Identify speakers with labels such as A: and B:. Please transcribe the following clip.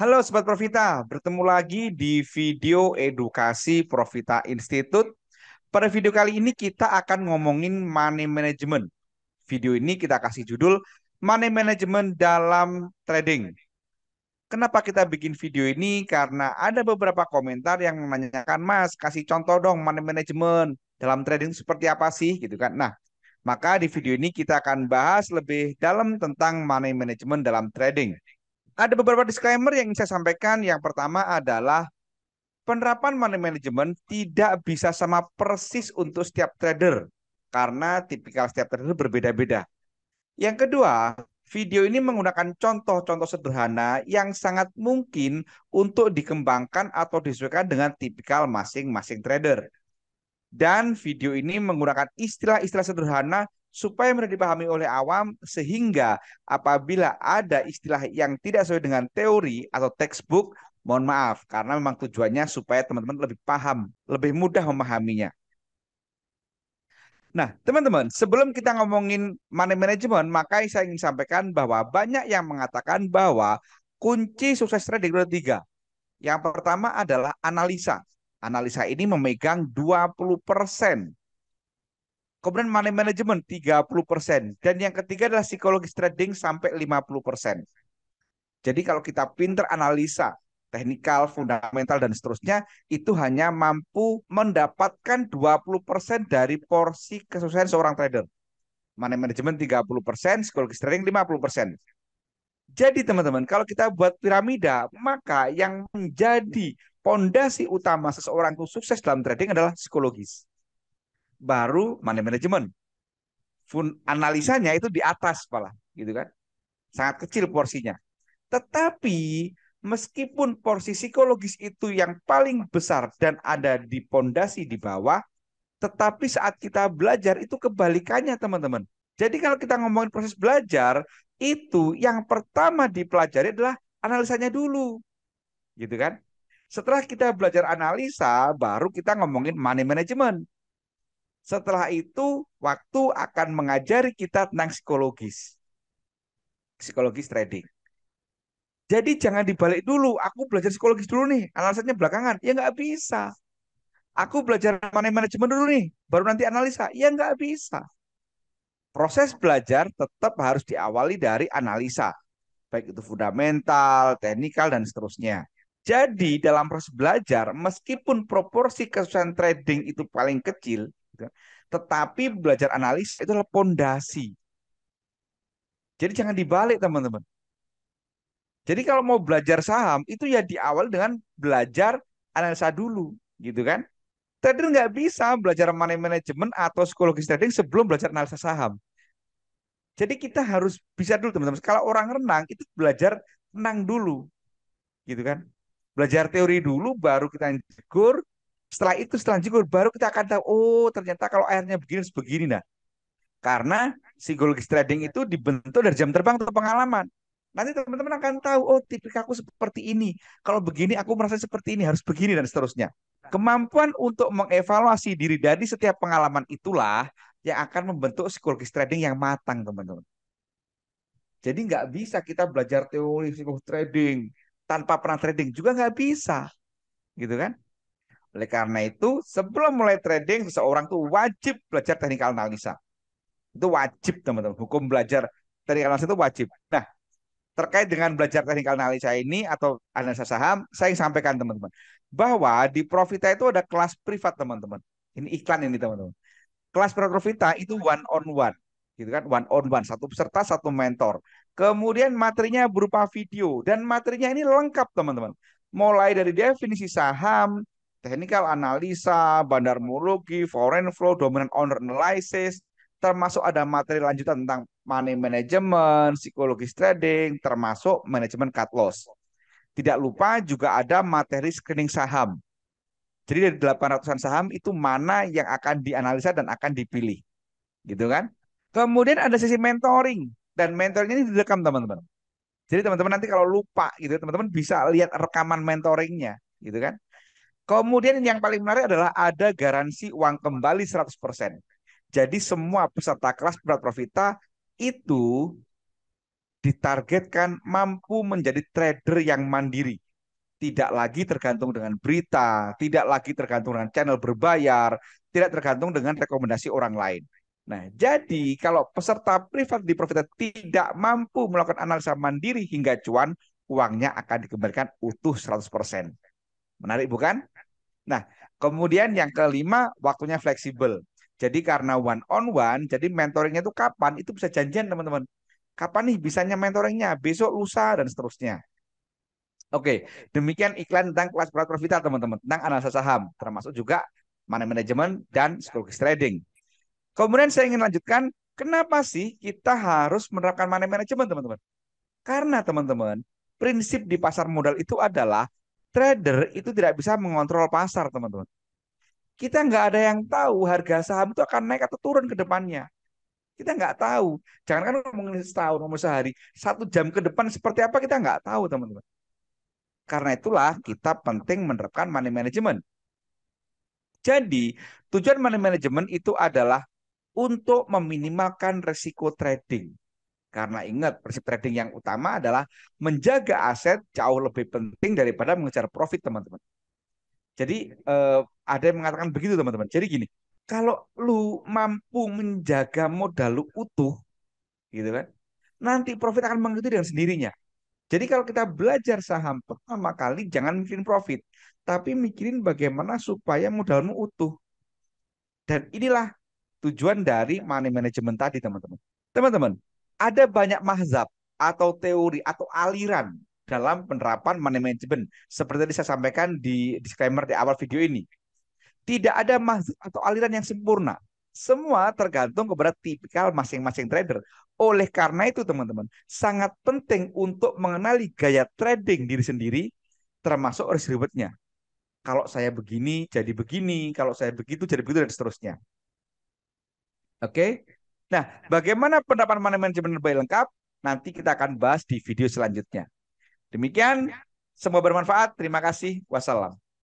A: Halo Sobat Profita, bertemu lagi di video edukasi Profita Institute. Pada video kali ini kita akan ngomongin money management. Video ini kita kasih judul Money Management dalam Trading. Kenapa kita bikin video ini? Karena ada beberapa komentar yang menanyakan, Mas, kasih contoh dong money management dalam trading seperti apa sih gitu kan. Nah, maka di video ini kita akan bahas lebih dalam tentang money management dalam trading. Ada beberapa disclaimer yang ingin saya sampaikan. Yang pertama adalah penerapan money management tidak bisa sama persis untuk setiap trader karena tipikal setiap trader berbeda-beda. Yang kedua, video ini menggunakan contoh-contoh sederhana yang sangat mungkin untuk dikembangkan atau disesuaikan dengan tipikal masing-masing trader. Dan video ini menggunakan istilah-istilah sederhana supaya mudah dipahami oleh awam sehingga apabila ada istilah yang tidak sesuai dengan teori atau textbook, mohon maaf karena memang tujuannya supaya teman-teman lebih paham, lebih mudah memahaminya. Nah, teman-teman, sebelum kita ngomongin money management, maka saya ingin sampaikan bahwa banyak yang mengatakan bahwa kunci sukses trading ada tiga. Yang pertama adalah analisa. Analisa ini memegang 20 persen Kemudian money management 30%. Dan yang ketiga adalah psikologis trading sampai 50%. Jadi kalau kita pinter analisa teknikal, fundamental, dan seterusnya, itu hanya mampu mendapatkan 20% dari porsi kesuksesan seorang trader. Money management 30%, psikologis trading 50%. Jadi teman-teman, kalau kita buat piramida, maka yang menjadi pondasi utama seseorang itu sukses dalam trading adalah psikologis baru money management. Fun analisanya itu di atas pala, gitu kan? Sangat kecil porsinya. Tetapi meskipun porsi psikologis itu yang paling besar dan ada di pondasi di bawah, tetapi saat kita belajar itu kebalikannya, teman-teman. Jadi kalau kita ngomongin proses belajar, itu yang pertama dipelajari adalah analisanya dulu. Gitu kan? Setelah kita belajar analisa, baru kita ngomongin money management setelah itu waktu akan mengajari kita tentang psikologis. Psikologis trading. Jadi jangan dibalik dulu, aku belajar psikologis dulu nih, analisanya belakangan. Ya nggak bisa. Aku belajar money manajemen dulu nih, baru nanti analisa. Ya nggak bisa. Proses belajar tetap harus diawali dari analisa. Baik itu fundamental, teknikal, dan seterusnya. Jadi dalam proses belajar, meskipun proporsi kesusahan trading itu paling kecil, gitu. Tetapi belajar analis itu adalah pondasi. Jadi jangan dibalik teman-teman. Jadi kalau mau belajar saham itu ya di awal dengan belajar analisa dulu, gitu kan? Trader nggak bisa belajar money management atau psikologis trading sebelum belajar analisa saham. Jadi kita harus bisa dulu teman-teman. Kalau orang renang itu belajar renang dulu, gitu kan? Belajar teori dulu, baru kita jegur, setelah itu setelah jikur baru kita akan tahu oh ternyata kalau airnya begini sebegini begini nah. Karena psikologis trading itu dibentuk dari jam terbang atau pengalaman. Nanti teman-teman akan tahu oh tipikalku seperti ini. Kalau begini aku merasa seperti ini harus begini dan seterusnya. Kemampuan untuk mengevaluasi diri dari setiap pengalaman itulah yang akan membentuk psikologis trading yang matang, teman-teman. Jadi nggak bisa kita belajar teori psikologis trading tanpa pernah trading juga nggak bisa, gitu kan? Oleh karena itu, sebelum mulai trading, seseorang itu wajib belajar teknikal analisa. Itu wajib, teman-teman. Hukum belajar teknikal analisa itu wajib. Nah, terkait dengan belajar teknikal analisa ini atau analisa saham, saya ingin sampaikan teman-teman bahwa di Profita itu ada kelas privat teman-teman. Ini iklan ini teman-teman. Kelas privat Profita itu one on one, gitu kan? One on one, satu peserta satu mentor. Kemudian materinya berupa video dan materinya ini lengkap teman-teman. Mulai dari definisi saham, Technical analisa, Bandar bandarmologi, foreign flow, dominant owner analysis, termasuk ada materi lanjutan tentang money management, Psikologi trading, termasuk manajemen cut loss. Tidak lupa juga ada materi screening saham. Jadi dari 800-an saham itu mana yang akan dianalisa dan akan dipilih. Gitu kan? Kemudian ada sesi mentoring dan mentoring ini direkam teman-teman. Jadi teman-teman nanti kalau lupa gitu ya, teman-teman bisa lihat rekaman mentoringnya gitu kan. Kemudian yang paling menarik adalah ada garansi uang kembali 100%. Jadi semua peserta kelas berat profita itu ditargetkan mampu menjadi trader yang mandiri. Tidak lagi tergantung dengan berita, tidak lagi tergantung dengan channel berbayar, tidak tergantung dengan rekomendasi orang lain. Nah, jadi kalau peserta privat di Profita tidak mampu melakukan analisa mandiri hingga cuan, uangnya akan dikembalikan utuh 100%. Menarik bukan? Nah, kemudian yang kelima waktunya fleksibel. Jadi karena one on one, jadi mentoringnya itu kapan itu bisa janjian teman-teman. Kapan nih bisanya mentoringnya? Besok, lusa dan seterusnya. Oke, demikian iklan tentang kelas berat profita teman-teman tentang analisa saham termasuk juga money management dan psikologis trading. Kemudian saya ingin lanjutkan kenapa sih kita harus menerapkan money management teman-teman? Karena teman-teman prinsip di pasar modal itu adalah trader itu tidak bisa mengontrol pasar, teman-teman. Kita nggak ada yang tahu harga saham itu akan naik atau turun ke depannya. Kita nggak tahu. Jangan kan ngomongin setahun, ngomong sehari. Satu jam ke depan seperti apa kita nggak tahu, teman-teman. Karena itulah kita penting menerapkan money management. Jadi, tujuan money management itu adalah untuk meminimalkan resiko trading. Karena ingat prinsip trading yang utama adalah menjaga aset jauh lebih penting daripada mengejar profit teman-teman. Jadi eh, ada yang mengatakan begitu teman-teman. Jadi gini, kalau lu mampu menjaga modal lu utuh, gitu kan, nanti profit akan mengikuti dengan sendirinya. Jadi kalau kita belajar saham pertama kali jangan mikirin profit, tapi mikirin bagaimana supaya modalmu utuh. Dan inilah tujuan dari money management tadi teman-teman. Teman-teman, ada banyak mazhab atau teori atau aliran dalam penerapan money management. Seperti tadi saya sampaikan di disclaimer di awal video ini. Tidak ada mazhab atau aliran yang sempurna. Semua tergantung kepada tipikal masing-masing trader. Oleh karena itu, teman-teman, sangat penting untuk mengenali gaya trading diri sendiri, termasuk risk rewardnya. Kalau saya begini, jadi begini. Kalau saya begitu, jadi begitu, dan seterusnya. Oke, Nah, bagaimana penerapan manajemen lebih lengkap? Nanti kita akan bahas di video selanjutnya. Demikian, semoga bermanfaat. Terima kasih. Wassalam.